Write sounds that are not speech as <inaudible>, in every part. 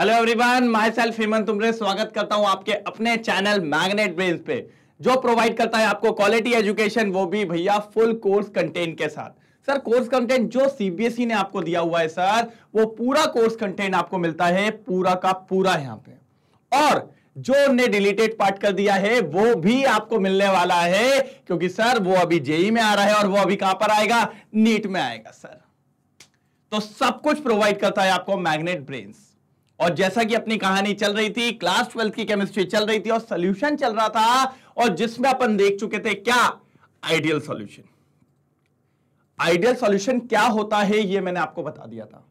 hello everyone myself Hemant तुमरे स्वागत करता हूं आपके अपने चैनल मैग्नेट ब्रेन पे जो प्रोवाइड करता है आपको क्वालिटी एजुकेशन वो भी भैया फुल कोर्स कंटेंट के साथ सर कोर्स कंटेंट जो सीबीएसई e ने आपको दिया हुआ है सर वो पूरा कोर्स कंटेंट आपको मिलता है पूरा का पूरा यहाँ पे और जो ने डिलीटेड पार्ट कर दिया है वो भी आपको मिलने वाला है क्योंकि सर वो अभी जेई में आ रहा है और वो अभी कहां पर आएगा नीट में आएगा सर तो सब कुछ प्रोवाइड करता है आपको मैग्नेट ब्रेन्स और जैसा कि अपनी कहानी चल रही थी क्लास ट्वेल्थ की केमिस्ट्री चल रही थी और सोल्यूशन चल रहा था और जिसमें अपन देख चुके थे क्या आइडियल सोल्यूशन आइडियल सोल्यूशन क्या होता है यह मैंने आपको बता दिया था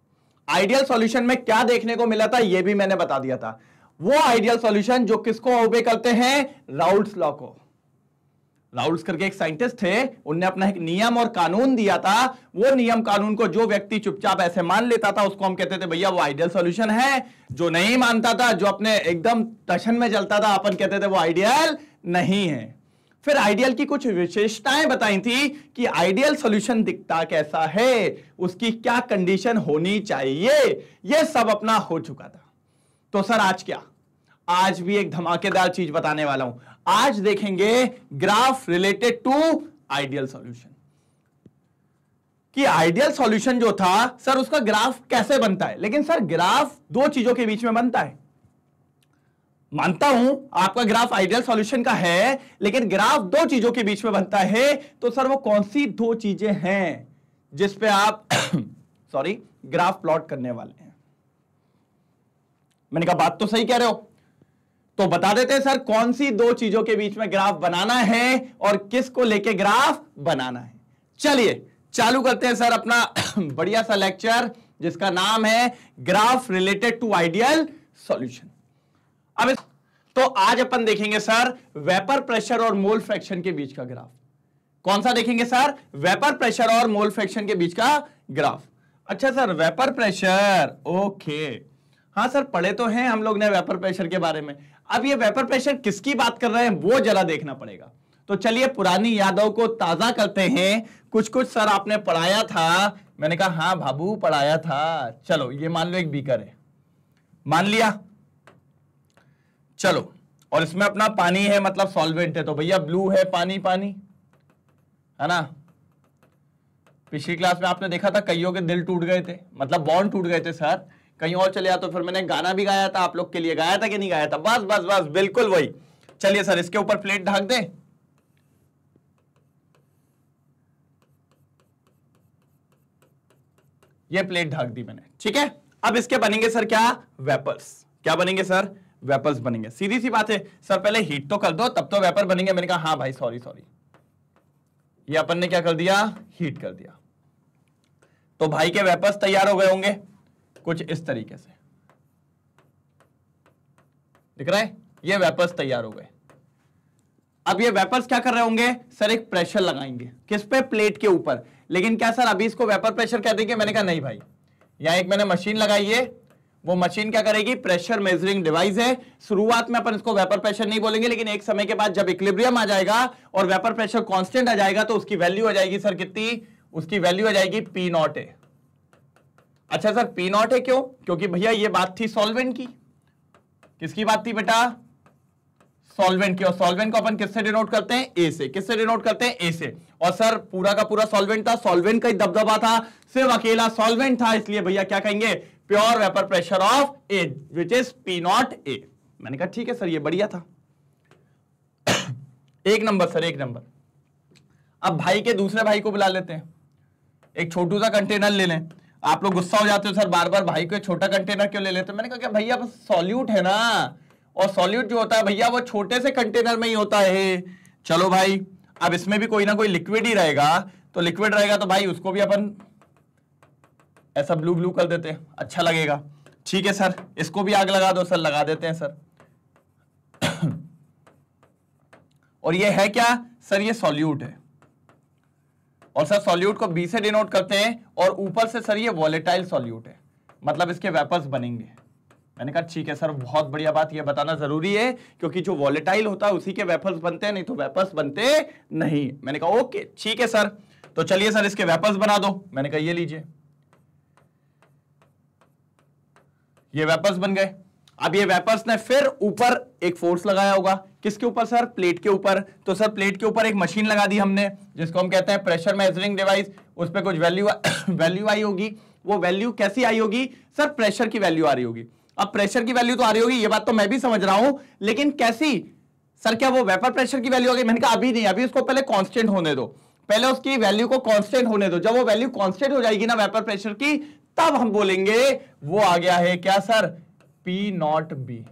आइडियल सोल्यूशन में क्या देखने को मिला था यह भी मैंने बता दिया था वो आइडियल सॉल्यूशन जो किसको ओबे करते हैं राउल्स लॉ को राहुल करके एक साइंटिस्ट थे उनने अपना एक नियम और कानून दिया था वो नियम कानून को जो व्यक्ति चुपचाप ऐसे मान लेता था उसको हम कहते थे भैया वो आइडियल सॉल्यूशन है जो नहीं मानता था जो अपने एकदम टशन में चलता था अपन कहते थे वो आइडियल नहीं है फिर आइडियल की कुछ विशेषताएं बताई थी कि आइडियल सॉल्यूशन दिखता कैसा है उसकी क्या कंडीशन होनी चाहिए यह सब अपना हो चुका था तो सर आज क्या आज भी एक धमाकेदार चीज बताने वाला हूं आज देखेंगे graph related to ideal solution कि आइडियल सॉल्यूशन जो था सर उसका ग्राफ कैसे बनता है लेकिन सर ग्राफ दो चीजों के बीच में बनता है मानता हूं आपका ग्राफ आइडियल सॉल्यूशन का है लेकिन ग्राफ दो चीजों के बीच में बनता है तो सर वो कौन सी दो चीजें हैं जिसपे आप सॉरी ग्राफ प्लॉट करने वाले हैं मैंने कहा बात तो सही कह रहे हो तो बता देते हैं सर कौन सी दो चीजों के बीच में ग्राफ बनाना है और किसको लेके ग्राफ बनाना है चलिए चालू करते हैं सर अपना <clears throat> बढ़िया सा लेक्चर जिसका नाम है graph related to ideal solution अब इस... तो आज अपन देखेंगे सर वेपर प्रेशर और मोल फ्रैक्शन के बीच का ग्राफ कौन सा देखेंगे सर वेपर प्रेशर और मोल फ्रैक्शन के बीच का ग्राफ अच्छा सर वेपर प्रेशर ओके हाँ सर पढ़े तो हैं हम लोग ने वेपर प्रेशर के बारे में अब ये वेपर प्रेशर किसकी बात कर रहे हैं वो जरा देखना पड़ेगा तो चलिए पुरानी यादों को ताजा करते हैं कुछ कुछ सर आपने पढ़ाया था मैंने कहा हाँ बाबू पढ़ाया था चलो ये मान लो एक बीकर है मान लिया चलो और इसमें अपना पानी है मतलब सॉल्वेंट है तो भैया ब्लू है पानी पानी है ना पिछली क्लास में आपने देखा था कईयों के दिल टूट गए थे मतलब बॉन्ड टूट गए थे सर कहीं और चले जाता तो फिर मैंने गाना भी गाया था आप लोग के लिए गाया था कि नहीं गाया था बस बस बस बिल्कुल वही चलिए सर इसके ऊपर प्लेट ढाक दें ये प्लेट ढाक दी मैंने ठीक है अब इसके बनेंगे सर क्या वेपर्स क्या बनेंगे सर वेपर्स बनेंगे सीधी सी बात है सर पहले हीट तो कर दो तब तो वेपर बनेंगे मैंने कहा हाँ भाई सॉरी सॉरी ये अपन ने क्या कर दिया हीट कर दिया तो भाई के वेपर्स तैयार हो गए होंगे कुछ इस तरीके से दिख रहा है ये वेपर्स तैयार हो गए अब ये वेपर्स क्या कर रहे होंगे सर एक प्रेशर लगाएंगे किस पे प्लेट के ऊपर लेकिन क्या सर अभी इसको वेपर प्रेशर कह देंगे मैंने कहा नहीं भाई यहाँ एक मैंने मशीन लगाई है वो मशीन क्या करेगी प्रेशर मेजरिंग डिवाइस है शुरुआत में अपन इसको वेपर प्रेशर नहीं बोलेंगे लेकिन एक समय के बाद जब इक्लिब्रियम आ जाएगा और वेपर प्रेशर कांस्टेंट आ जाएगा तो उसकी वैल्यू आ जाएगी सर कितनी उसकी वैल्यू आ जाएगी पी नॉट ए अच्छा सर पी नॉट है क्यों क्योंकि भैया ये बात थी सॉल्वेंट की किसकी बात थी बेटा सॉल्वेंट की और सॉल्वेंट को अपन किससे डिनोट करते हैं ए से किससे डिनोट करते हैं ए से और सर पूरा का पूरा सॉल्वेंट था सॉल्वेंट का ही दबदबा था सिर्फ अकेला सॉल्वेंट था इसलिए भैया क्या कहेंगे pure vapour pressure of A which is P not A मैंने कहा ठीक है सर ये बढ़िया था <coughs> एक नंबर सर एक नंबर अब भाई के दूसरे भाई को बुला लेते हैं एक छोटू सा कंटेनर ले लें आप लोग गुस्सा हो जाते हो सर बार बार भाई को छोटा कंटेनर क्यों ले लेते मैंने कहा भैया बस सॉल्यूट है ना और सॉल्यूट जो होता है भैया वो छोटे से कंटेनर में ही होता है चलो भाई अब इसमें भी कोई ना कोई लिक्विड ही रहेगा तो लिक्विड रहेगा तो भाई उसको भी अपन ऐसा ब्लू ब्लू कर देते हैं अच्छा लगेगा ठीक है सर इसको भी आग लगा दो सर लगा देते हैं सर <coughs> और ये है क्या सर ये सॉल्यूट है और सर सॉल्यूट को बी से डिनोट करते हैं और ऊपर से सर ये वॉलेटाइल सॉल्यूट है मतलब इसके वेपर्स बनेंगे मैंने कहा ठीक है सर बहुत बढ़िया बात यह बताना जरूरी है क्योंकि जो वॉलेटाइल होता है उसी के वेपर्स बनते हैं नहीं तो वेपर्स बनते नहीं मैंने कहा ओके ठीक है सर तो चलिए सर इसके वेपर्स बना दो मैंने कहा ये लीजिए ये वेपर्स बन गए अब ये वेपर्स ने फिर ऊपर एक फोर्स लगाया होगा किसके ऊपर सर प्लेट के ऊपर तो सर प्लेट के ऊपर एक मशीन लगा दी हमने जिसको हम कहते हैं प्रेशर मेजरिंग डिवाइस उस पर कुछ वैल्यू वैल्यू <coughs> आई होगी वो वैल्यू कैसी आई होगी सर प्रेशर की वैल्यू आ रही होगी अब प्रेशर की वैल्यू तो आ रही होगी ये बात तो मैं भी समझ रहा हूं लेकिन कैसी सर क्या वो वेपर प्रेशर की वैल्यू आ गई मैंने कहा अभी नहीं अभी उसको पहले कॉन्स्टेंट होने दो पहले उसकी वैल्यू को कॉन्स्टेंट होने दो जब वो वैल्यू कॉन्स्टेंट हो जाएगी ना वेपर प्रेशर की तब हम बोलेंगे वो आ गया है क्या सर पी नॉट बी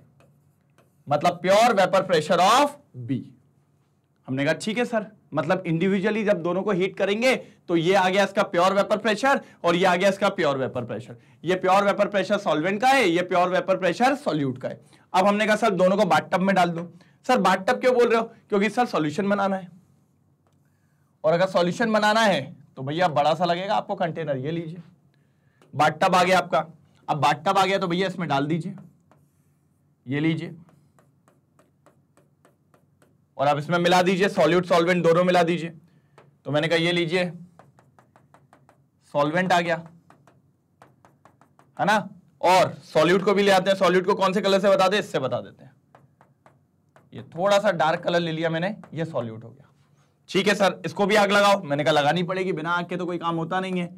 मतलब pure vapour pressure of B हमने कहा ठीक है सर मतलब इंडिविजुअली जब दोनों को हीट करेंगे तो ये आ गया इसका प्योर वेपर प्रेशर और ये आ गया इसका प्योर वेपर प्रेशर ये प्योर वेपर प्रेशर सॉल्वेंट का है ये प्योर वेपर प्रेशर सॉल्यूट का है अब हमने कहा सर दोनों को बाथटब में डाल दो सर बाथटब क्यों बोल रहे हो क्योंकि सर सॉल्यूशन बनाना है और अगर सॉल्यूशन बनाना है तो भैया बड़ा सा लगेगा आपको कंटेनर ये लीजिए बाथटब आ गया आपका अब बाट आ गया तो भैया इसमें डाल दीजिए ये लीजिए और आप इसमें मिला दीजिए सॉल्यूट सॉल्वेंट दोनों मिला दीजिए तो मैंने कहा ये लीजिए सॉल्वेंट आ गया है ना और सॉल्यूट को भी ले आते हैं सॉल्यूट को कौन से कलर से बता दे इससे बता देते हैं ये थोड़ा सा डार्क कलर ले लिया मैंने ये सॉल्यूट हो गया ठीक है सर इसको भी आग लगाओ मैंने कहा लगानी पड़ेगी बिना आग के तो कोई काम होता नहीं है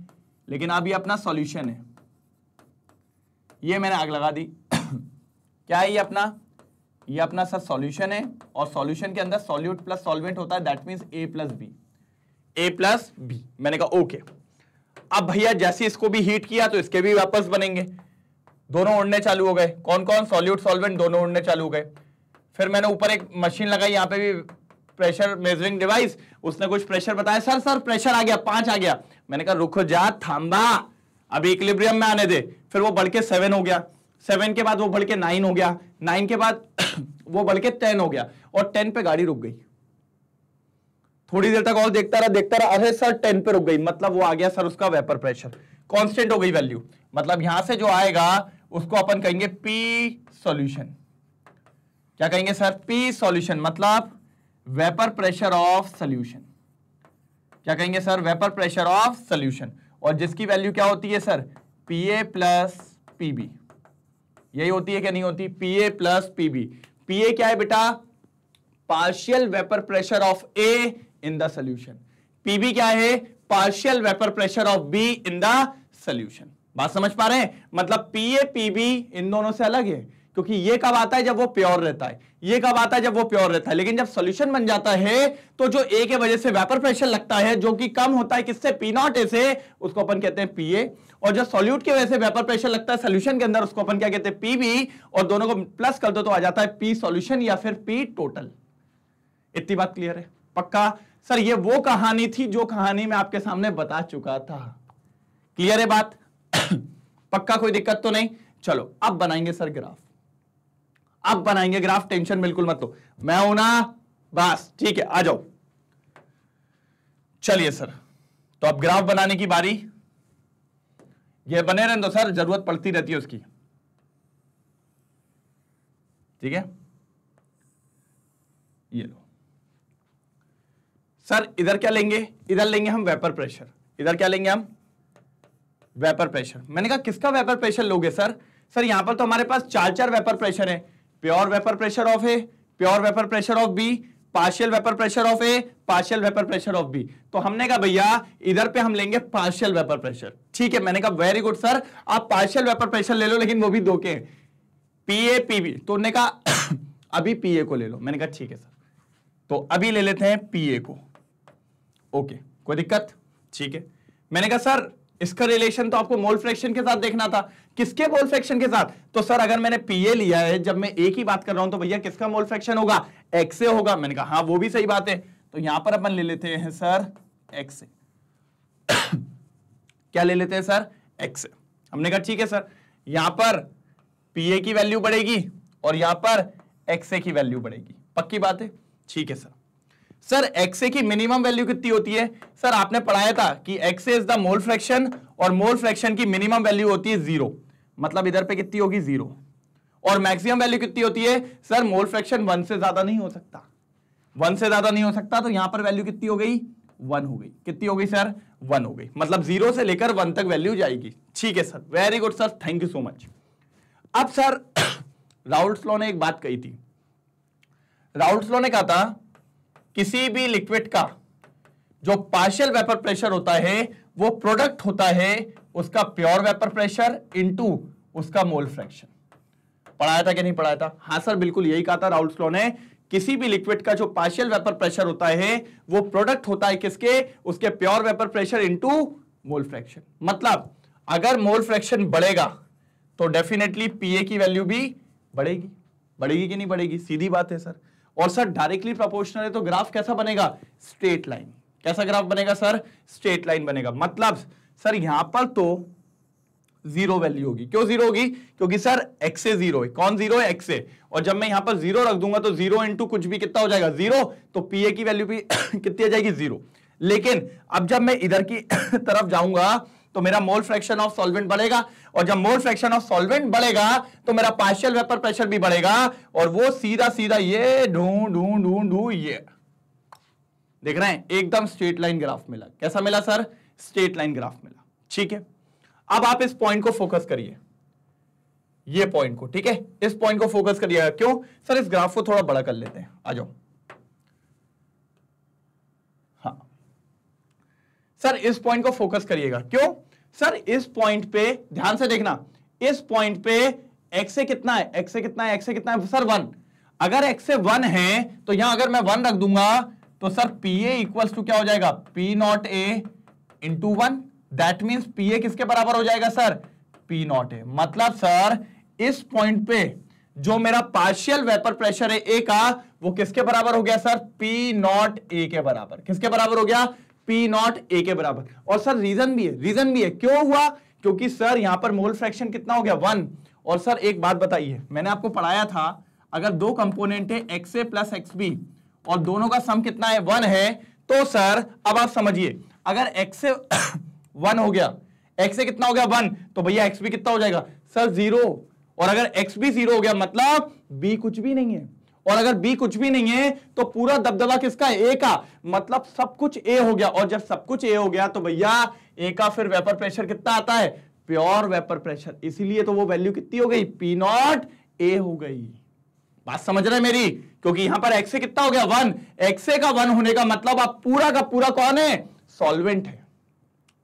लेकिन अभी अपना सॉल्यूशन है ये मैंने आग लगा दी <coughs> क्या है ये अपना ये अपना सर सॉल्यूशन है और सॉल्यूशन के अंदर सॉल्यूट प्लस सॉल्वेंट होता है that means A plus B A plus B मैंने कहा ओके अब भैया जैसे इसको भी हीट किया तो इसके भी वापस बनेंगे दोनों उड़ने चालू हो गए कौन कौन सॉल्यूट सॉल्वेंट दोनों उड़ने चालू हो गए फिर मैंने ऊपर एक मशीन लगाई यहाँ पे भी प्रेशर मेजरिंग डिवाइस उसने कुछ प्रेशर बताया सर सर प्रेशर आ गया पांच आ गया मैंने कहा रुक जा थाम्बा अभी इक्लिब्रियम में आने दे फिर वो बढ़ के सेवन हो गया सेवन के बाद वो बढ़ के नाइन हो गया नाइन के बाद <coughs> वो बढ़ के टेन हो गया और टेन पे गाड़ी रुक गई थोड़ी देर तक और देखता रहा देखता रहा अरे सर टेन पे रुक गई मतलब वो आ गया सर उसका वेपर प्रेशर कांस्टेंट हो गई वैल्यू मतलब यहां से जो आएगा उसको अपन कहेंगे पी सॉल्यूशन क्या कहेंगे सर पी सॉल्यूशन मतलब वेपर प्रेशर ऑफ सॉल्यूशन क्या कहेंगे sir vapour pressure of solution और जिसकी वैल्यू क्या होती है sir P A plus P B यही होती है क्या नहीं होती P A plus P B P A क्या है बेटा partial vapour pressure of A in the solution PB क्या है partial vapour pressure of B in the solution बात समझ पा रहे हैं मतलब पी ए पीबी इन दोनों से अलग है क्योंकि ये कब आता है जब वो प्योर रहता है ये कब आता है जब वो प्योर रहता है लेकिन जब सोल्यूशन बन जाता है तो जो ए के वजह से वेपर प्रेशर लगता है जो कि कम होता है किससे पी नॉट ए से उसको अपन कहते हैं पीए और जब सॉल्यूट की वजह से वेपर प्रेशर लगता है सोल्यूशन के अंदर उसको अपन क्या कहते हैं पीबी और दोनों को प्लस कर दो तो आ जाता है पी सोल्यूशन या फिर पी टोटल इतनी बात क्लियर है पक्का सर ये वो कहानी थी जो कहानी मैं आपके सामने बता चुका था क्लियर है बात <coughs> पक्का कोई दिक्कत तो नहीं चलो अब बनाएंगे सर ग्राफ अब बनाएंगे ग्राफ टेंशन बिल्कुल मत लो मैं हूं ना बस ठीक है आ जाओ चलिए सर तो अब ग्राफ बनाने की बारी ये बने रहने दो सर जरूरत पड़ती रहती है उसकी ठीक है ये लो सर इधर क्या लेंगे इधर लेंगे हम वेपर प्रेशर इधर क्या लेंगे हम वेपर प्रेशर मैंने कहा किसका वेपर प्रेशर लोगे सर सर यहां पर तो हमारे पास चार चार वेपर प्रेशर है pure vapour pressure of A pure vapour pressure of B partial vapour pressure of A partial vapour pressure of B तो हमने कहा भैया इधर पे हम लेंगे पार्शियल वेपर प्रेशर ठीक है मैंने कहा वेरी गुड सर आप पार्शियल वेपर प्रेशर ले लो लेकिन वो भी दो के पी पीए पीबी तो उन्होंने कहा <coughs> अभी पीए को ले लो मैंने कहा ठीक है सर तो अभी ले लेते हैं पीए को ओके कोई दिक्कत ठीक है मैंने कहा सर इसका रिलेशन तो आपको मोल फ्रैक्शन के साथ देखना था किसके मोल फ्रैक्शन के साथ तो सर अगर मैंने पीए लिया है जब मैं एक ही बात कर रहा हूं तो भैया किसका मोल फ्रैक्शन होगा एक्से होगा मैंने कहा हाँ वो भी सही बात है तो यहां पर अपन ले लेते हैं सर एक्से क्या ले लेते हैं सर एक्से हमने कहा ठीक है सर यहां पर पीए की वैल्यू बढ़ेगी और यहां पर एक्से की वैल्यू बढ़ेगी पक्की बात है ठीक है सर सर एक्से की मिनिमम वैल्यू कितनी होती है सर आपने पढ़ाया था कि X A is the mole fraction और मोल फ्रैक्शन की मिनिमम वैल्यू होती है जीरो मतलब इधर पे कितनी होगी जीरो और मैक्सिमम वैल्यू कितनी होती है सर मोल फ्रैक्शन वन से ज्यादा नहीं हो सकता वन से ज्यादा नहीं हो सकता तो यहां पर वैल्यू कितनी हो गई वन हो गई कितनी हो गई सर वन हो गई मतलब जीरो से लेकर वन तक वैल्यू जाएगी ठीक है sir very good sir thank you so much अब सर राउल्स लॉ ने एक बात कही थी राउल्स लॉ ने कहा था किसी भी लिक्विड का जो पार्शियल वेपर प्रेशर होता है वो प्रोडक्ट होता है उसका प्योर वेपर प्रेशर इनटू उसका मोल फ्रैक्शन पढ़ाया था कि नहीं पढ़ाया था हाँ सर बिल्कुल यही कहा था राउल स्लो ने किसी भी लिक्विड का जो पार्शियल वेपर प्रेशर होता है वो प्रोडक्ट होता है किसके उसके pure vapour pressure into mole fraction मतलब अगर मोल फ्रैक्शन बढ़ेगा तो डेफिनेटली पीए की वैल्यू भी बढ़ेगी बढ़ेगी कि नहीं बढ़ेगी सीधी बात है सर और सर डायरेक्टली प्रोपोर्शनल है तो ग्राफ कैसा बनेगा स्ट्रेट लाइन कैसा ग्राफ बनेगा सर स्ट्रेट लाइन बनेगा मतलब सर यहां पर तो जीरो वैल्यू होगी क्यों जीरो होगी क्योंकि सर एक्स ए जीरो है कौन जीरो है एक्स ए और जब मैं यहां पर जीरो रख दूंगा तो जीरो इंटू कुछ भी कितना हो जाएगा जीरो तो पी ए की वैल्यू भी <coughs> कितनी आ जाएगी जीरो लेकिन अब जब मैं इधर की <coughs> तरफ जाऊंगा तो मेरा मोल फ्रैक्शन ऑफ सॉल्वेंट बढ़ेगा और जब मोल फ्रैक्शन ऑफ सॉल्वेंट बढ़ेगा तो मेरा पार्शियल वेपर प्रेशर भी बढ़ेगा और वो सीधा सीधा ये ढूंढ ढूंढ ढूंढ ढूंढ ये देख रहे हैं एकदम स्ट्रेट लाइन ग्राफ मिला कैसा मिला सर स्ट्रेट लाइन ग्राफ मिला ठीक है अब आप इस पॉइंट को फोकस करिए ये पॉइंट को ठीक है इस पॉइंट को फोकस करिएगा क्यों सर इस ग्राफ को थोड़ा बड़ा कर लेते हैं आ जाओ हाँ सर इस पॉइंट को फोकस करिएगा क्यों सर इस पॉइंट पे ध्यान से देखना इस पॉइंट पे एक्स कितना है एक्स कितना है एक्स कितना है सर वन अगर एक्स ए वन है तो यहां अगर मैं वन रख दूंगा तो sir P A equals to क्या हो जाएगा P not A into one that means P A किसके बराबर हो जाएगा सर पी नॉट ए मतलब सर इस पॉइंट पे जो मेरा पार्शियल वेपर प्रेशर है ए का वो किसके बराबर हो गया सर पी नॉट ए के बराबर किसके बराबर हो गया पी नॉट ए के बराबर और सर रीजन भी है रीजन भी है क्यों हुआ क्योंकि सर यहां पर मोल फ्रैक्शन कितना हो गया वन और सर एक बात बताइए मैंने आपको पढ़ाया था अगर दो कंपोनेंट है X A plus X B और दोनों का सम कितना है वन है तो सर अब आप समझिए अगर एक्स ए वन हो गया एक्स ए कितना हो गया वन तो भैया एक्स बी कितना हो जाएगा सर जीरो और अगर एक्स बी जीरो हो गया मतलब बी कुछ भी नहीं है और अगर बी कुछ भी नहीं है तो पूरा दबदबा किसका ए का मतलब सब कुछ ए हो गया और जब सब कुछ ए हो गया तो भैया ए का फिर वेपर प्रेशर कितना आता है प्योर वेपर प्रेशर इसीलिए तो वो वैल्यू कितनी हो गई पी नॉट ए हो गई बात समझ रहे मेरी क्योंकि यहां पर एक्से कितना हो गया वन एक्से का वन होने का मतलब आप पूरा का पूरा कौन है सॉल्वेंट है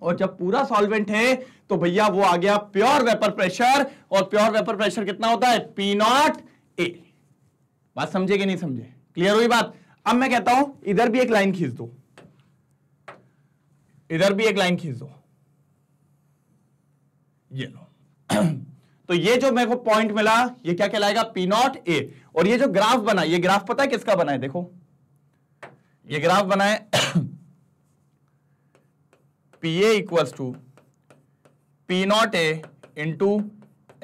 और जब पूरा सॉल्वेंट है तो भैया वो आ गया प्योर वेपर प्रेशर और प्योर वेपर प्रेशर कितना होता है पी नॉट ए बात समझे कि नहीं समझे क्लियर हुई बात अब मैं कहता हूं इधर भी एक लाइन खींच दो इधर भी एक लाइन खींच दो ये लो <clears throat> तो ये जो मेरे को पॉइंट मिला ये क्या कहलाएगा पी नॉट ए और ये जो ग्राफ बना ये ग्राफ पता है किसका बना है देखो ये ग्राफ बना है P A equals to P not A into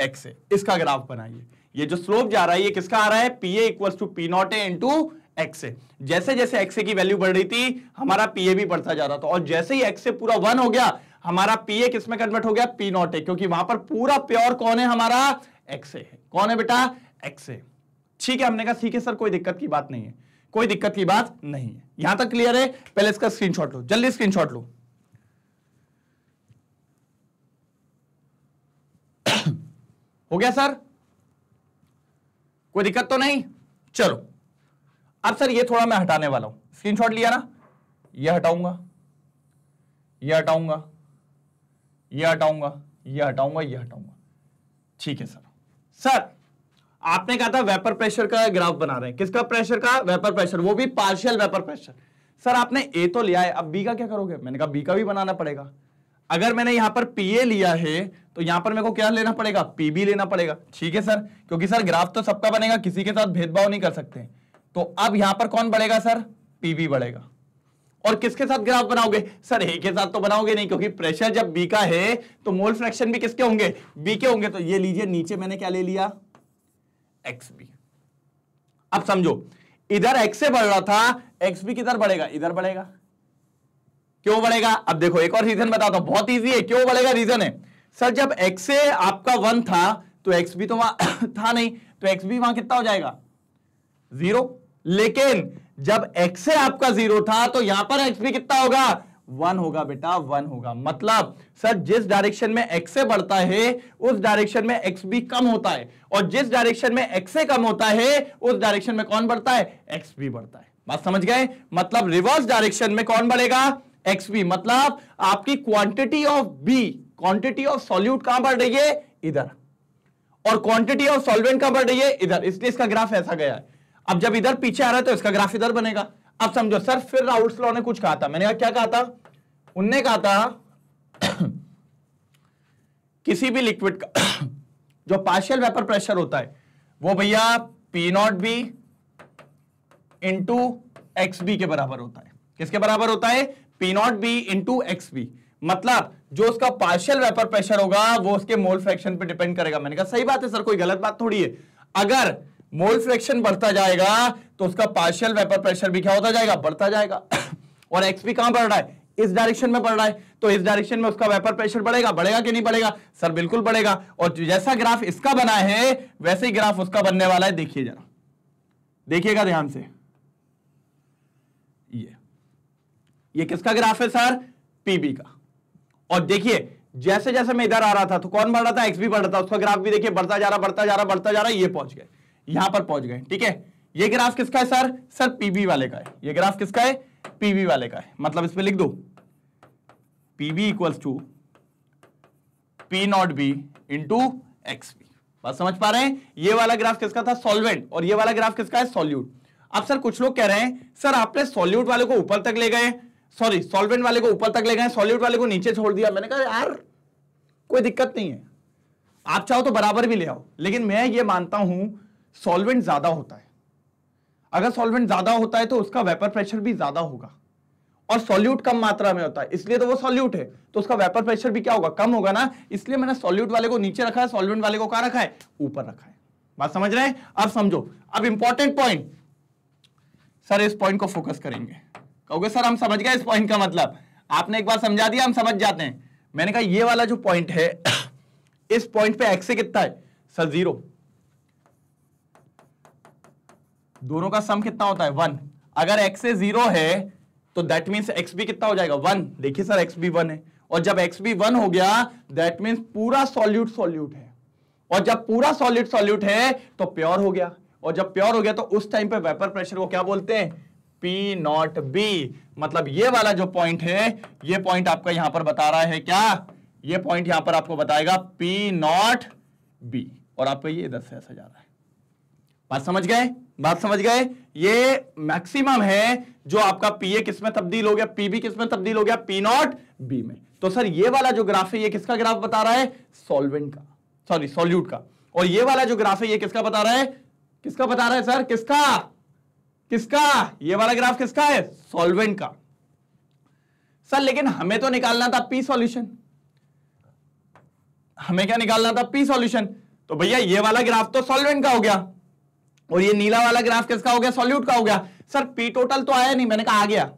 X A इसका ग्राफ बनाइए ये जो स्लोप जा रहा है ये किसका आ रहा है P equals to P not A into X A जैसे जैसे एक्स ए की वैल्यू बढ़ रही थी हमारा पीए भी बढ़ता जा रहा था और जैसे ही एक्स ए पूरा वन हो गया हमारा पीए किसमें कन्वर्ट हो गया पी नॉट ए क्योंकि वहां पर पूरा प्योर कौन है हमारा एक्स ए कौन है बेटा एक्स ए ठीक है हमने कहा ठीक है सर कोई दिक्कत की बात नहीं है कोई दिक्कत की बात नहीं है यहां तक क्लियर है पहले इसका स्क्रीनशॉट लो जल्दी स्क्रीनशॉट लो <coughs> हो गया सर कोई दिक्कत तो नहीं चलो अब सर ये थोड़ा मैं हटाने वाला हूं स्क्रीनशॉट लिया ना ये हटाऊंगा ये हटाऊंगा ये हटाऊंगा ये हटाऊंगा ये हटाऊंगा ठीक है सर सर आपने कहा था वेपर प्रेशर का ग्राफ बना रहे हैं किसका प्रेशर का वेपर प्रेशर वो भी पार्शियल वेपर प्रेशर सर आपने ए तो लिया है अब बी का क्या करोगे मैंने कहा बी का भी बनाना पड़ेगा अगर मैंने यहां पर पीए लिया है तो यहां पर मेरे को क्या लेना पड़ेगा पीबी लेना पड़ेगा ठीक है सर क्योंकि सर ग्राफ तो सबका बनेगा किसी के साथ भेदभाव नहीं कर सकते तो अब यहां पर कौन बढ़ेगा सर पीबी बढ़ेगा और किसके साथ ग्राफ बनाओगे सर ए के साथ तो बनाओगे नहीं क्योंकि प्रेशर जब बी का है तो मोल फ्रैक्शन भी किसके होंगे बी के होंगे तो ये लीजिए नीचे मैंने क्या ले लिया एक्स बी अब समझो इधर एक्स से बढ़ रहा था एक्स बी किधर बढ़ेगा इधर बढ़ेगा क्यों बढ़ेगा अब देखो एक और रीजन बताता हूं बहुत ईजी है क्यों बढ़ेगा रीजन है सर जब एक्स से आपका वन था तो एक्स भी तो वहां <coughs> था नहीं तो एक्स भी वहां कितना हो जाएगा जीरो लेकिन जब एक्स से आपका जीरो था तो यहां पर एक्स भी कितना होगा वन होगा बेटा वन होगा मतलब सर जिस डायरेक्शन में एक्स से बढ़ता है उस डायरेक्शन में एक्स भी कम होता है और जिस डायरेक्शन में एक्स से कम होता है उस डायरेक्शन में कौन बढ़ता है एक्स भी बढ़ता है बात समझ गए मतलब रिवर्स डायरेक्शन में कौन बढ़ेगा एक्स भी मतलब आपकी quantity of B quantity of solute कहां बढ़ रही है इधर और क्वांटिटी ऑफ सॉल्वेंट कहां बढ़ रही है इधर इसलिए इसका ग्राफ ऐसा गया है अब जब इधर पीछे आ रहा है तो इसका ग्राफ इधर बनेगा अब समझो सर फिर राउल्स लॉ ने कुछ कहा था मैंने कहा क्या कहा था उनने कहा था किसी भी लिक्विड का जो पार्शियल वेपर प्रेशर होता है वो भैया P not B into X B के बराबर होता है किसके बराबर होता है P not B into X B मतलब जो उसका पार्शियल वेपर प्रेशर होगा वो उसके मोल फ्रैक्शन पे डिपेंड करेगा मैंने कहा सही बात है सर कोई गलत बात थोड़ी है अगर मोल फ्रैक्शन बढ़ता जाएगा तो उसका पार्शियल वेपर प्रेशर भी क्या होता जाएगा बढ़ता जाएगा <coughs> और एक्स भी कहां बढ़ रहा है इस डायरेक्शन में बढ़ रहा है तो इस डायरेक्शन में उसका वेपर प्रेशर बढ़ेगा बढ़ेगा कि नहीं बढ़ेगा सर बिल्कुल बढ़ेगा और जैसा ग्राफ इसका बना है वैसे ही ग्राफ उसका बनने वाला है देखिए जरा देखिएगा ध्यान से ये ये किसका ग्राफ है सर पीबी का और देखिए जैसे जैसे मैं इधर आ रहा था तो कौन बढ़ रहा था एक्स भी बढ़ रहा था उसका ग्राफ भी देखिए बढ़ता जा रहा बढ़ता जा रहा बढ़ता जा रहा ये पहुंच गए यहां पर पहुंच गए ठीक है ये ग्राफ किसका है सर सर पीबी वाले का है ये ग्राफ किसका है पीबी वाले का है मतलब इसमें लिख दो PB equals to P not B into X B बस समझ पा रहे हैं ये वाला ग्राफ किसका था सॉल्वेंट और ये वाला ग्राफ किसका है सॉल्यूट अब सर कुछ लोग कह रहे हैं सर आपने सॉल्यूट वाले को ऊपर तक ले गए सॉरी सॉल्वेंट वाले को ऊपर तक ले गए सॉल्यूट वाले को नीचे छोड़ दिया मैंने कहा यार कोई दिक्कत नहीं है आप चाहो तो बराबर भी ले आओ लेकिन मैं ये मानता हूं सॉल्वेंट ज्यादा होता है अगर सॉल्वेंट ज्यादा होता है तो उसका वेपर प्रेशर भी ज्यादा होगा और सॉल्यूट कम मात्रा में होता है इसलिए तो वो सॉल्यूट है तो उसका वेपर प्रेशर भी क्या होगा कम होगा ना इसलिए मैंने सॉल्यूट वाले को नीचे रखा है सॉल्वेंट वाले को कहा रखा है ऊपर रखा है बात समझ रहे हैं अब समझो अब इंपॉर्टेंट पॉइंट सर इस पॉइंट को फोकस करेंगे कहोगे सर हम समझ गए इस पॉइंट का मतलब आपने एक बार समझा दिया हम समझ जाते हैं मैंने कहा ये वाला जो पॉइंट है <coughs> इस पॉइंट पे एक्स कितना है सर जीरो दोनों का सम कितना होता है वन अगर एक्स जीरो है तो दैट मीन्स एक्स भी कितना हो जाएगा वन देखिए सर एक्स भी वन है और जब एक्स भी वन हो गया दैट मीन्स पूरा सॉल्यूट सॉल्यूट है और जब पूरा सॉल्यूट सॉल्यूट है तो प्योर हो गया और जब प्योर हो गया तो उस टाइम पे वेपर प्रेशर को क्या बोलते हैं पी नॉट बी मतलब ये वाला जो पॉइंट है ये पॉइंट आपका यहां पर बता रहा है क्या ये पॉइंट यहां पर आपको बताएगा पी नॉट बी और आपका ये इधर से ऐसा जा रहा है बात समझ गए बात समझ गए ये मैक्सिमम है जो आपका पी ए किसमें तब्दील हो गया पी बी किसमें तब्दील हो गया पी नॉट बी में तो सर ये वाला जो ग्राफ है ये किसका ग्राफ बता रहा है सॉल्वेंट का सॉरी सॉल्यूट का और ये वाला जो ग्राफ है ये किसका बता रहा है किसका बता रहा है सर किसका किसका ये वाला ग्राफ किसका है सॉल्वेंट का सर लेकिन हमें तो निकालना था पी सॉल्यूशन हमें क्या निकालना था पी सॉल्यूशन तो भैया ये वाला ग्राफ तो सॉल्वेंट का हो गया और ये नीला वाला ग्राफ किसका हो गया सॉल्यूट का हो गया सर पी टोटल तो आया नहीं मैंने कहा आ गया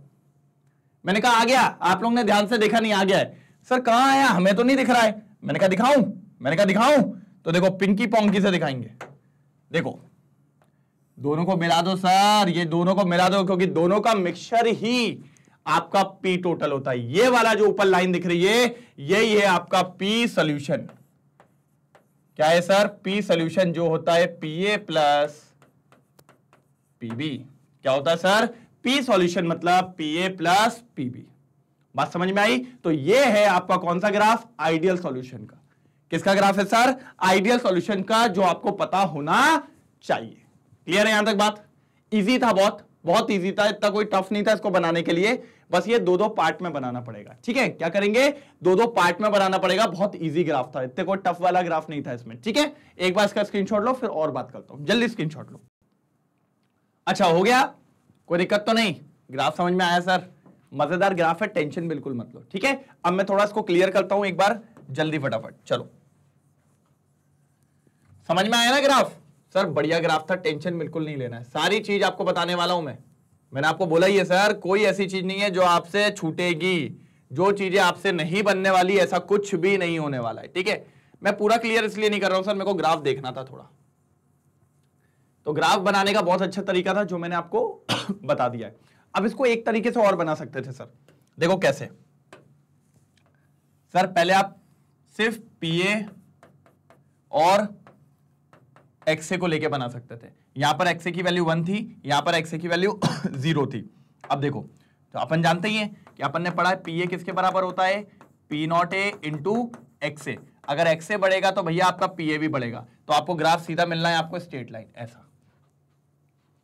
मैंने कहा आ गया आप लोग ने ध्यान से देखा नहीं आ गया है सर कहां आया हमें तो नहीं दिख रहा है मैंने कहा दिखाऊं मैंने कहा दिखाऊं तो देखो पिंकी पोंकी से दिखाएंगे देखो दोनों को मिला दो सर ये दोनों को मिला दो क्योंकि दोनों का मिक्सचर ही आपका पी टोटल होता है ये वाला जो ऊपर लाइन दिख रही है यही है आपका पी सोल्यूशन क्या है सर पी सोल्यूशन जो होता है पी ए प्लस पीबी क्या होता है सर पी सॉल्यूशन मतलब पी ए प्लस पीबी बात समझ में आई तो ये है आपका कौन सा ग्राफ आइडियल सॉल्यूशन का किसका ग्राफ है सर आइडियल सॉल्यूशन का जो आपको पता होना चाहिए क्लियर है यहां तक बात इजी था बहुत बहुत इजी था इतना कोई टफ नहीं था इसको बनाने के लिए बस ये दो दो पार्ट में बनाना पड़ेगा ठीक है क्या करेंगे दो दो पार्ट में बनाना पड़ेगा बहुत इजी ग्राफ था इतने कोई टफ वाला ग्राफ नहीं था इसमें ठीक है एक बार इसका स्क्रीन लो फिर और बात करता हूं जल्दी स्क्रीन लो अच्छा हो गया कोई दिक्कत तो नहीं ग्राफ समझ में आया सर मजेदार ग्राफ है टेंशन बिल्कुल मत लो ठीक है अब मैं थोड़ा इसको क्लियर करता हूं एक बार जल्दी फटाफट चलो समझ में आया ना ग्राफ सर बढ़िया ग्राफ था टेंशन बिल्कुल नहीं लेना है सारी चीज आपको बताने वाला हूं मैं मैंने आपको बोला ही है सर कोई ऐसी चीज नहीं है जो आपसे छूटेगी जो चीजें आपसे नहीं बनने वाली ऐसा कुछ भी नहीं होने वाला है ठीक है मैं पूरा क्लियर इसलिए नहीं कर रहा हूं सर मेरे को ग्राफ देखना था थोड़ा तो ग्राफ बनाने का बहुत अच्छा तरीका था जो मैंने आपको <coughs> बता दिया है अब इसको एक तरीके से और बना सकते थे सर देखो कैसे सर पहले आप सिर्फ पीए और एक्से को लेके बना सकते थे यहां पर एक्से की वैल्यू वन थी यहां पर एक्से की वैल्यू <coughs> जीरो थी अब देखो तो अपन जानते ही हैं कि अपन ने पढ़ा है पी ए किसके बराबर होता है P not A into X A अगर एक्स ए बढ़ेगा तो भैया आपका पी ए भी बढ़ेगा तो आपको ग्राफ सीधा मिलना है आपको स्ट्रेट लाइन ऐसा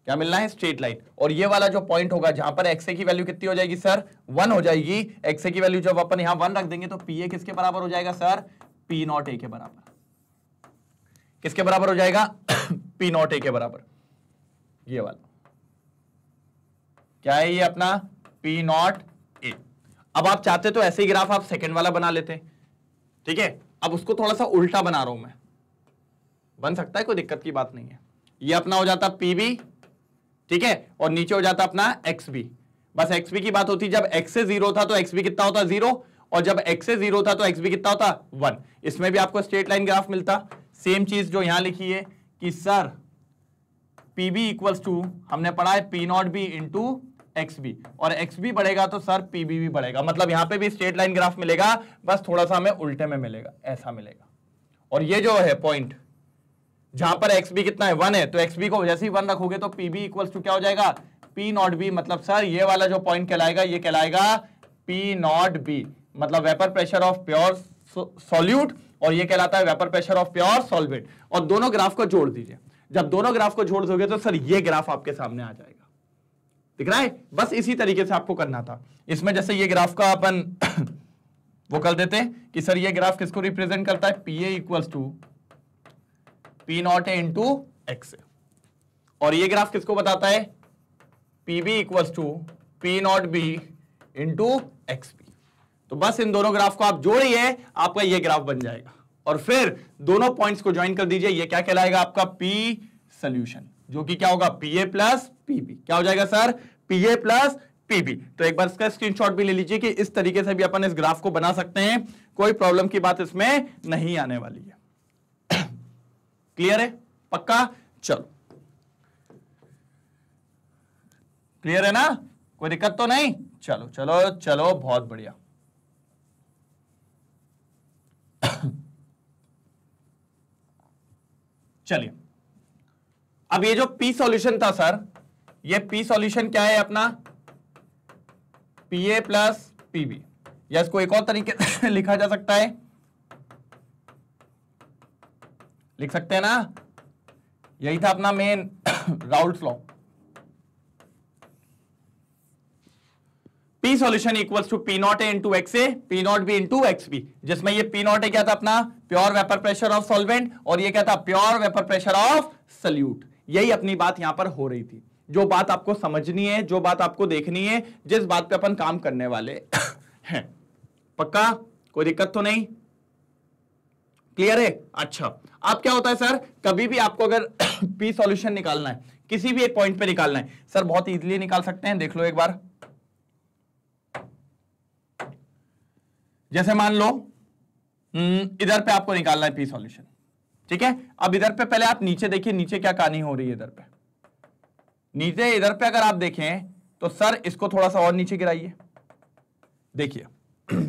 क्या मिलना है स्ट्रेट लाइन और ये वाला जो पॉइंट होगा जहां पर एक्स ए की वैल्यू कितनी हो जाएगी सर वन हो जाएगी एक्स ए की वैल्यू जब अपन यहां वन रख देंगे तो पी ए किसके बराबर हो जाएगा सर पी नॉट ए के बराबर किसके बराबर हो जाएगा पी नॉट ए के बराबर ये वाला क्या है ये अपना पी नॉट ए अब आप चाहते तो ऐसे ही ग्राफ आप सेकंड वाला बना लेते ठीक है अब उसको थोड़ा सा उल्टा बना रहा हूं मैं बन सकता है कोई दिक्कत की बात नहीं है ये अपना हो जाता पी बी ठीक है और नीचे हो जाता अपना एक्स बी बस एक्स बी की बात होती जब एक्स से जीरो था तो एक्स बी कितना होता जीरो और जब एक्स से जीरो था तो एक्स बी कितना होता वन इसमें भी आपको स्ट्रेट लाइन ग्राफ मिलता सेम चीज जो यहां लिखी है कि sir P B equals to हमने पढ़ा है P not B into X B और एक्स बी बढ़ेगा तो सर पी बी भी बढ़ेगा मतलब यहां पे भी स्ट्रेट लाइन ग्राफ मिलेगा बस थोड़ा सा हमें उल्टे में मिलेगा ऐसा मिलेगा और ये जो है पॉइंट जहां पर एक्स बी कितना है वन है तो एक्स बी को जैसे ही वन रखोगे तो पी बी इक्वल्स टू क्या हो जाएगा पी नॉट बी मतलब सर ये वाला जो पॉइंट कहलाएगा ये कहलाएगा पी नॉट बी मतलब vapour pressure of pure solute और ये कहलाता है vapour pressure of pure solvent और दोनों ग्राफ को जोड़ दीजिए जब दोनों ग्राफ को जोड़ दोगे तो सर ये ग्राफ आपके सामने आ जाएगा दिख रहा है बस इसी तरीके से आपको करना था इसमें जैसे ये ग्राफ का अपन <coughs> वो कर देते हैं कि सर ये ग्राफ किसको रिप्रेजेंट करता है P A to P not A into X और ये ग्राफ किसको बताता है P B equals to P not B into X B तो बस इन दोनों ग्राफ को आप जोड़िए आपका ये ग्राफ बन जाएगा और फिर दोनों पॉइंट्स को ज्वाइन कर दीजिए ये क्या कहलाएगा आपका पी सोल्यूशन जो कि क्या होगा पी ए प्लस पीबी क्या हो जाएगा sir P A plus PB तो एक बार इसका स्क्रीनशॉट भी ले लीजिए कि इस तरीके से भी अपन इस ग्राफ को बना सकते हैं कोई प्रॉब्लम की बात इसमें नहीं आने वाली है क्लियर <coughs> है पक्का चलो क्लियर है ना कोई दिक्कत तो नहीं चलो चलो चलो बहुत बढ़िया चलिए अब ये जो पी सॉल्यूशन था सर ये पी सॉल्यूशन क्या है अपना पी ए प्लस पीबी या इसको एक और तरीके से <laughs> लिखा जा सकता है लिख सकते हैं ना यही था अपना main <coughs> Raoult's law P solution equals to P not A into X A P not B into X B जिसमें ये पी नॉट ए क्या था अपना pure vapour pressure of solvent और ये क्या था pure vapour pressure of solute यही अपनी बात यहां पर हो रही थी जो बात आपको समझनी है जो बात आपको देखनी है जिस बात पे अपन काम करने वाले <coughs> हैं पक्का कोई दिक्कत तो नहीं क्लियर है अच्छा अब क्या होता है सर कभी भी आपको अगर पी <coughs> सॉल्यूशन निकालना है किसी भी एक पॉइंट पे निकालना है सर बहुत इजीली निकाल सकते हैं देख लो एक बार जैसे मान लो हम्म, इधर पे आपको निकालना है पी सॉल्यूशन ठीक है अब इधर पे पहले आप नीचे देखिए नीचे क्या कहानी हो रही है इधर पे नीचे इधर पे अगर आप देखें तो सर इसको थोड़ा सा और नीचे गिराइए देखिए <clears throat>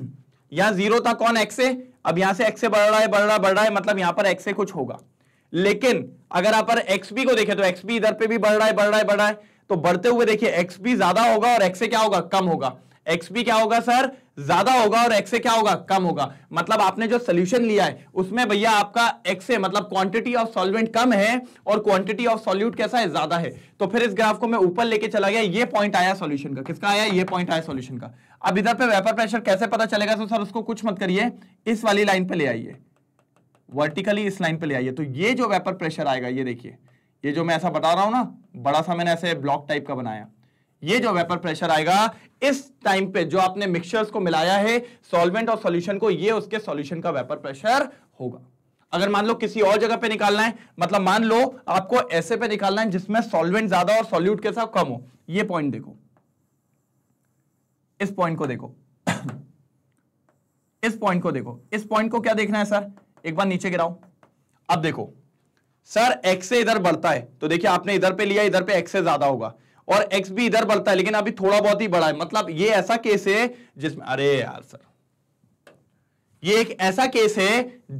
यहां जीरो था कौन एक्स से अब यहां से एक्स से बढ़ रहा है बढ़ रहा बढ़ रहा है मतलब यहां पर एक्स से कुछ होगा लेकिन अगर आप एक्सपी को देखें तो एक्स बी इधर पे भी बढ़ रहा है बढ़ रहा है बढ़ रहा है तो बढ़ते हुए देखिए बी ज्यादा होगा और एक्स से क्या होगा कम होगा एक्सपी क्या होगा सर ज्यादा होगा और एक्स क्या होगा कम होगा मतलब आपने जो सोल्यूशन लिया है उसमें भैया आपका एक्स मतलब क्वांटिटी ऑफ सॉल्वेंट कम है और क्वांटिटी ऑफ सॉल्यूट कैसा है ज्यादा है तो फिर इस ग्राफ को मैं ऊपर लेके चला गया ये पॉइंट आया सॉल्यूशन का किसका आया ये पॉइंट आया सोल्यूशन का अब इधर पे वेपर प्रेशर कैसे पता चलेगा तो सर उसको कुछ मत करिए इस वाली लाइन पे ले आइए वर्टिकली इस लाइन पे ले आइए तो ये जो वेपर प्रेशर आएगा ये देखिए ये जो मैं ऐसा बता रहा हूं ना बड़ा सा मैंने ऐसे ब्लॉक टाइप का बनाया ये जो वेपर प्रेशर आएगा इस टाइम पे जो आपने मिक्सचर्स को मिलाया है सॉल्वेंट और सॉल्यूशन को ये उसके सॉल्यूशन का वेपर प्रेशर होगा अगर मान लो किसी और जगह पे निकालना है मतलब मान लो आपको ऐसे पे निकालना है जिसमें सॉल्वेंट ज्यादा और सॉल्यूट के साथ कम हो ये पॉइंट देखो इस पॉइंट को देखो इस पॉइंट को देखो इस पॉइंट को क्या देखना है सर एक बार नीचे गिराओ अब देखो सर एक्स से इधर बढ़ता है तो देखिए आपने इधर पे लिया इधर पे एक्स से ज्यादा होगा और एक्स भी इधर बढ़ता है लेकिन अभी थोड़ा बहुत ही बड़ा है मतलब ये ऐसा केस है जिसमें अरे यार सर ये एक ऐसा केस है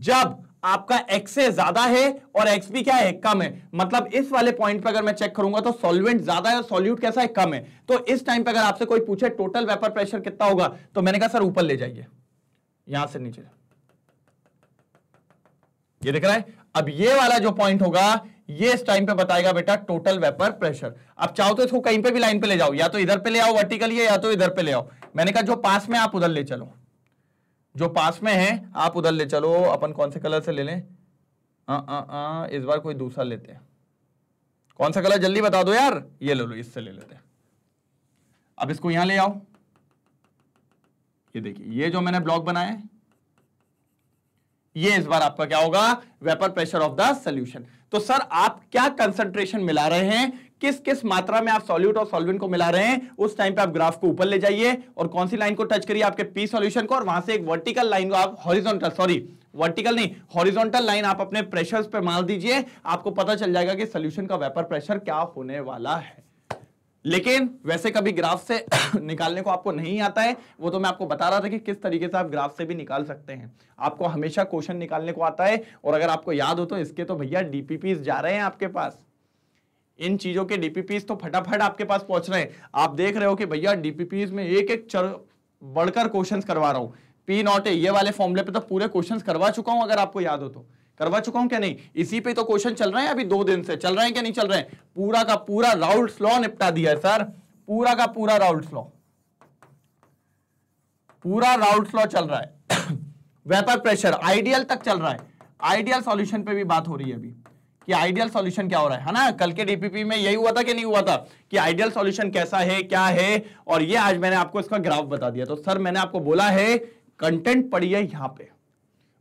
जब आपका एक्स से ज्यादा है और एक्स भी क्या है कम है मतलब इस वाले पॉइंट पर अगर मैं चेक करूंगा तो सॉल्वेंट ज्यादा है और सॉल्यूट कैसा है कम है तो इस टाइम पर अगर आपसे कोई पूछे टोटल वेपर प्रेशर कितना होगा तो मैंने कहा सर ऊपर ले जाइए यहां से नीचे ये दिख रहा है अब ये वाला जो पॉइंट होगा ये इस टाइम पे बताएगा बेटा टोटल वेपर प्रेशर अब चाहो तो इसको कहीं पे भी लाइन पे ले जाओ या तो इधर पे ले आओ वर्टिकली या तो इधर पे ले आओ मैंने कहा जो पास में आप उधर ले चलो जो पास में है आप उधर ले चलो अपन कौन से कलर से ले लें आ, आ, आ, इस बार कोई दूसरा लेते हैं कौन सा कलर जल्दी बता दो यार ये ले लो इससे ले लेते हैं अब इसको यहां ले आओ ये देखिए ये जो मैंने ब्लॉक बनाया ये इस बार आपका क्या होगा vapour pressure of the solution तो सर आप क्या कंसंट्रेशन मिला रहे हैं किस किस मात्रा में आप सॉल्यूट और सॉल्वेंट को मिला रहे हैं उस टाइम पे आप ग्राफ को ऊपर ले जाइए और कौन सी लाइन को टच करिए आपके पी सॉल्यूशन को और वहां से एक वर्टिकल लाइन को आप हॉरिजॉन्टल सॉरी वर्टिकल नहीं हॉरिजॉन्टल लाइन आप अपने प्रेशर्स पे मार दीजिए आपको पता चल जाएगा कि सोल्यूशन का वेपर प्रेशर क्या होने वाला है लेकिन वैसे कभी ग्राफ से <coughs> निकालने को आपको नहीं आता है वो तो मैं आपको बता रहा था कि किस तरीके से आप ग्राफ से भी निकाल सकते हैं आपको हमेशा क्वेश्चन निकालने को आता है और अगर आपको याद हो तो इसके तो भैया डीपीपीज जा रहे हैं आपके पास इन चीजों के डीपीपीज तो फटाफट आपके पास पहुंच रहे हैं आप देख रहे हो कि भैया डीपीपीज में एक एक चर बढ़कर क्वेश्चन करवा रहा हूं पी नॉट ए ये वाले फॉर्मुले पे तो पूरे क्वेश्चन करवा चुका हूं अगर आपको याद हो तो करवा चुका हूं क्या नहीं इसी पे तो क्वेश्चन चल रहे हैं अभी दो दिन से चल रहे हैं क्या नहीं चल रहे हैं पूरा का पूरा राउल लॉ निपटा दिया है सर पूरा का पूरा राउल लॉ पूरा राउल लॉ चल रहा है <coughs> वेपर प्रेशर आइडियल तक चल रहा है आइडियल सॉल्यूशन पे भी बात हो रही है अभी कि आइडियल सॉल्यूशन क्या हो रहा है है ना कल के डीपीपी में यही हुआ था कि नहीं हुआ था कि आइडियल सॉल्यूशन कैसा है क्या है और ये आज मैंने आपको इसका ग्राफ बता दिया तो सर मैंने आपको बोला है कंटेंट पढ़िए यहां पे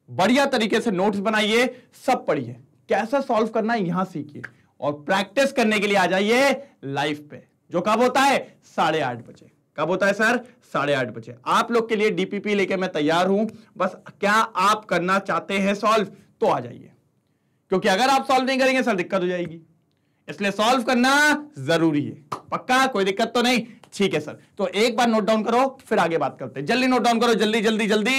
बढ़िया तरीके से नोट्स बनाइए सब पढ़िए कैसा सॉल्व करना है यहां सीखिए और प्रैक्टिस करने के लिए आ जाइए लाइफ पे जो कब होता है साढ़े आठ बजे कब होता है सर साढ़े आठ बजे आप लोग के लिए डीपीपी लेके मैं तैयार हूं बस क्या आप करना चाहते हैं सॉल्व तो आ जाइए क्योंकि अगर आप सॉल्व नहीं करेंगे सर दिक्कत हो जाएगी इसलिए सॉल्व करना जरूरी है पक्का कोई दिक्कत तो नहीं ठीक है सर तो एक बार नोट डाउन करो फिर आगे बात करते हैं जल्दी नोट डाउन करो जल्दी जल्दी जल्दी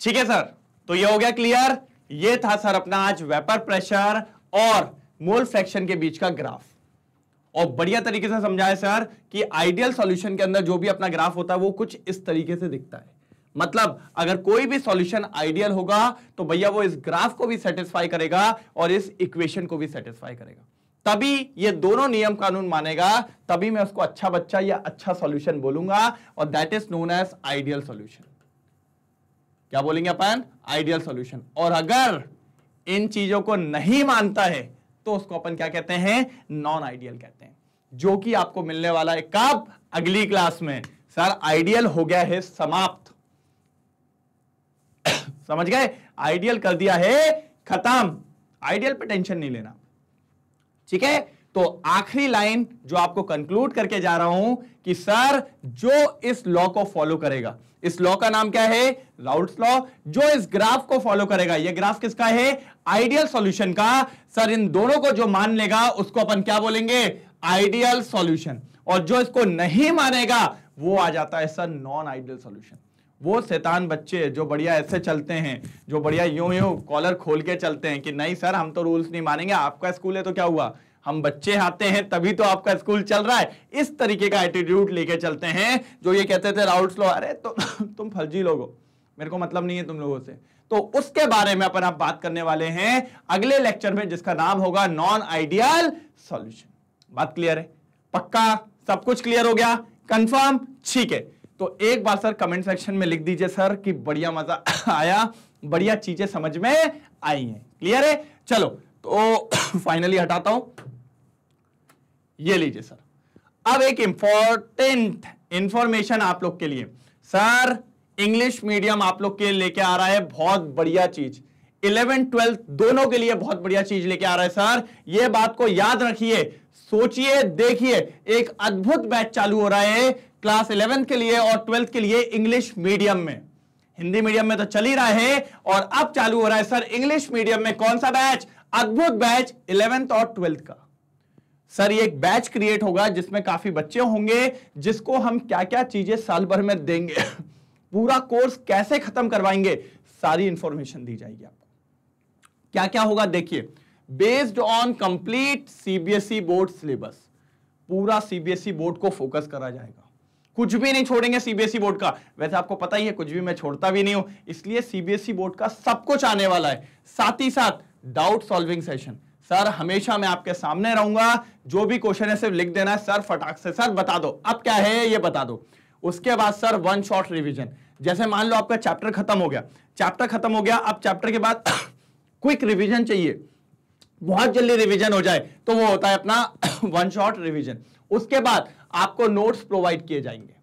ठीक है सर तो ये हो गया क्लियर ये था सर अपना आज वेपर प्रेशर और मोल फ्रैक्शन के बीच का ग्राफ और बढ़िया तरीके से समझाया सर कि आइडियल सॉल्यूशन के अंदर जो भी अपना ग्राफ होता है वो कुछ इस तरीके से दिखता है मतलब अगर कोई भी सॉल्यूशन आइडियल होगा तो भैया वो इस ग्राफ को भी सेटिस्फाई करेगा और इस इक्वेशन को भी सेटिस्फाई करेगा तभी ये दोनों नियम कानून मानेगा तभी मैं उसको अच्छा बच्चा या अच्छा सॉल्यूशन बोलूंगा और that is known as ideal solution क्या बोलेंगे अपन आइडियल सॉल्यूशन और अगर इन चीजों को नहीं मानता है तो उसको अपन क्या कहते हैं नॉन आइडियल कहते हैं जो कि आपको मिलने वाला है कब अगली क्लास में सर आइडियल हो गया है समाप्त <coughs> समझ गए आइडियल कर दिया है खत्म आइडियल पे टेंशन नहीं लेना ठीक है तो आखिरी लाइन जो आपको कंक्लूड करके जा रहा हूं कि सर जो इस लॉ को फॉलो करेगा इस लॉ का नाम क्या है राउट लॉ जो इस ग्राफ को फॉलो करेगा यह ग्राफ किसका है आइडियल सॉल्यूशन का सर इन दोनों को जो मान लेगा उसको अपन क्या बोलेंगे आइडियल सॉल्यूशन और जो इसको नहीं मानेगा वो आ जाता है सर नॉन आइडियल सॉल्यूशन वो शैतान बच्चे जो बढ़िया ऐसे चलते हैं जो बढ़िया यूं यूं कॉलर खोल के चलते हैं कि नहीं सर हम तो रूल्स नहीं मानेंगे आपका स्कूल है तो क्या हुआ हम बच्चे आते हैं तभी तो आपका स्कूल चल रहा है इस तरीके का एटीट्यूड लेके चलते हैं जो ये कहते थे राउट्स लो अरे तो तुम फर्जी लोग हो मेरे को मतलब नहीं है तुम लोगों से तो उसके बारे में अपन आप बात करने वाले हैं अगले लेक्चर में जिसका नाम होगा नॉन आइडियल सॉल्यूशन बात क्लियर है पक्का सब कुछ क्लियर हो गया कंफर्म ठीक है तो एक बार सर कमेंट सेक्शन में लिख दीजिए सर कि बढ़िया मजा <laughs> आया बढ़िया चीजें समझ में आई हैं क्लियर है चलो तो फाइनली <coughs> हटाता हूं ये लीजिए सर अब एक इंपॉर्टेंट इंफॉर्मेशन आप लोग के लिए सर इंग्लिश मीडियम आप लोग के लेके आ रहा है बहुत बढ़िया चीज इलेवन ट्वेल्थ दोनों के लिए बहुत बढ़िया चीज लेके आ रहा है सर यह बात को याद रखिए सोचिए देखिए एक अद्भुत बैच चालू हो रहा है क्लास इलेवेंथ के लिए और ट्वेल्थ के लिए इंग्लिश मीडियम में हिंदी मीडियम में तो चल ही रहा है और अब चालू हो रहा है सर इंग्लिश मीडियम में कौन सा बैच अद्भुत बैच इलेवेंथ और ट्वेल्थ का सर ये एक बैच क्रिएट होगा जिसमें काफी बच्चे होंगे जिसको हम क्या क्या चीजें साल भर में देंगे <laughs> पूरा कोर्स कैसे खत्म करवाएंगे सारी इंफॉर्मेशन दी जाएगी आपको क्या क्या होगा देखिए based on complete CBSE board syllabus पूरा सीबीएसई बोर्ड e को फोकस करा जाएगा कुछ भी नहीं छोड़ेंगे सीबीएसई बोर्ड e का वैसे आपको पता ही है कुछ भी मैं छोड़ता भी नहीं हूं इसलिए सीबीएसई बोर्ड e का सब कुछ आने वाला है साथ ही साथ डाउट सॉल्विंग सेशन सर हमेशा मैं आपके सामने रहूंगा जो भी क्वेश्चन है सिर्फ लिख देना है सर फटाक से सर बता दो अब क्या है ये बता दो उसके बाद सर वन शॉर्ट रिवीजन जैसे मान लो आपका चैप्टर खत्म हो गया चैप्टर खत्म हो गया अब चैप्टर के बाद क्विक <coughs> रिवीजन चाहिए बहुत जल्दी रिवीजन हो जाए तो वो होता है अपना वन शॉर्ट रिवीजन उसके बाद आपको नोट्स प्रोवाइड किए जाएंगे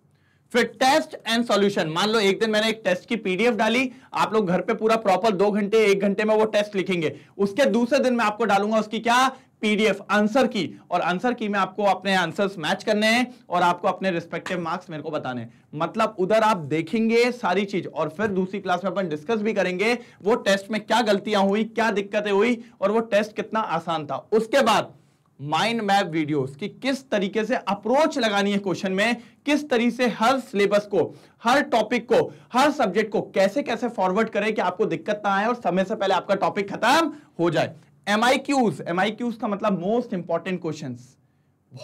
फिर टेस्ट एंड सॉल्यूशन मान लो एक दिन मैंने एक टेस्ट की पीडीएफ डाली आप लोग घर पे पूरा प्रॉपर दो घंटे एक घंटे में वो टेस्ट लिखेंगे उसके दूसरे दिन मैं आपको डालूंगा उसकी क्या पीडीएफ आंसर की और आंसर की में आपको अपने आंसर्स मैच करने हैं और आपको अपने रिस्पेक्टिव मार्क्स मेरे को बताने मतलब उधर आप देखेंगे सारी चीज और फिर दूसरी क्लास में अपन डिस्कस भी करेंगे वो टेस्ट में क्या गलतियां हुई क्या दिक्कतें हुई और वो टेस्ट कितना आसान था उसके बाद माइंड मैप वीडियोस कि किस तरीके से अप्रोच लगानी है क्वेश्चन में किस तरीके से हर सिलेबस को हर टॉपिक को हर सब्जेक्ट को कैसे कैसे फॉरवर्ड करें कि आपको दिक्कत ना आए और समय से पहले आपका टॉपिक खत्म हो जाए M I Qs M I Qs का मतलब मोस्ट इंपॉर्टेंट क्वेश्चन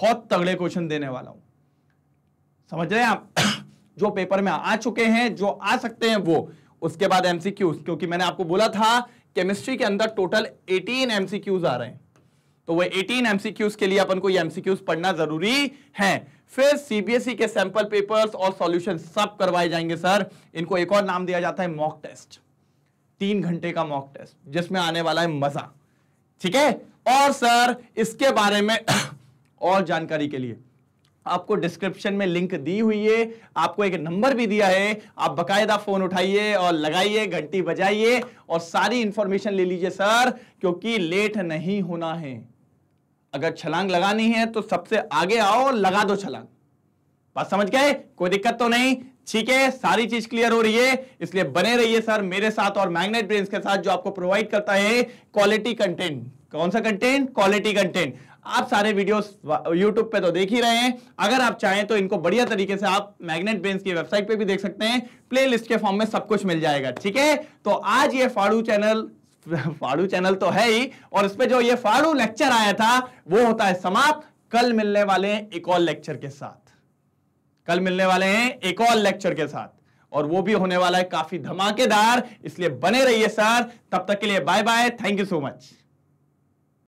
बहुत तगड़े क्वेश्चन देने वाला हूं समझ रहे हैं आप <coughs> जो पेपर में आ चुके हैं जो आ सकते हैं वो उसके बाद एमसीक्यूज क्योंकि मैंने आपको बोला था केमिस्ट्री के अंदर टोटल 18 एमसीक्यूज आ रहे हैं तो वो 18 एमसीक्यूज के लिए अपन को ये एमसीक्यूज पढ़ना जरूरी है फिर सीबीएसई e के सैंपल पेपर्स और सॉल्यूशन सब करवाए जाएंगे सर इनको एक और नाम दिया जाता है मॉक टेस्ट तीन घंटे का मॉक टेस्ट जिसमें आने वाला है मजा ठीक है और सर इसके बारे में <coughs> और जानकारी के लिए आपको डिस्क्रिप्शन में लिंक दी हुई है आपको एक नंबर भी दिया है आप बकायदा फोन उठाइए और लगाइए घंटी बजाइए और सारी इंफॉर्मेशन ले लीजिए सर क्योंकि लेट नहीं होना है अगर छलांग लगानी है तो सबसे आगे आओ लगा दो छलांग बात समझ गए कोई दिक्कत तो नहीं ठीक है सारी चीज क्लियर हो रही है इसलिए बने रहिए सर मेरे साथ और मैग्नेट ब्रेन के साथ जो आपको प्रोवाइड करता है क्वालिटी कंटेंट कौन सा कंटेंट क्वालिटी कंटेंट आप सारे वीडियोस यूट्यूब पे तो देख ही रहे हैं अगर आप चाहें तो इनको बढ़िया तरीके से आप मैग्नेट ब्रेन की वेबसाइट पे भी देख सकते हैं प्लेलिस्ट के फॉर्म में सब कुछ मिल जाएगा ठीक है तो आज ये फाड़ू चैनल फाड़ू चैनल तो है ही और इस पे जो ये फाड़ू लेक्चर आया था वो होता है समाप्त कल मिलने वाले हैं एक और लेक्चर के साथ कल मिलने वाले हैं एक और लेक्चर के साथ और वो भी होने वाला है काफी धमाकेदार इसलिए बने रहिए सर तब तक के लिए bye bye thank you so much